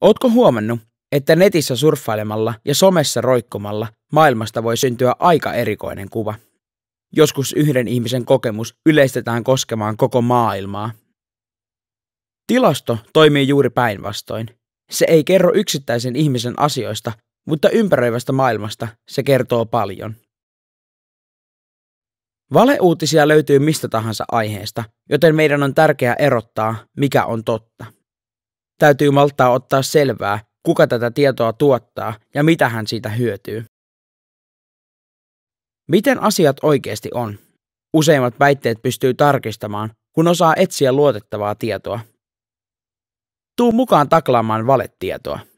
Ootko huomannut, että netissä surffailemalla ja somessa roikkumalla maailmasta voi syntyä aika erikoinen kuva? Joskus yhden ihmisen kokemus yleistetään koskemaan koko maailmaa. Tilasto toimii juuri päinvastoin. Se ei kerro yksittäisen ihmisen asioista, mutta ympäröivästä maailmasta se kertoo paljon. Valeuutisia löytyy mistä tahansa aiheesta, joten meidän on tärkeää erottaa, mikä on totta. Täytyy malttaa ottaa selvää, kuka tätä tietoa tuottaa ja mitä hän siitä hyötyy. Miten asiat oikeasti on? Useimmat väitteet pystyy tarkistamaan, kun osaa etsiä luotettavaa tietoa. Tuu mukaan taklaamaan valetietoa.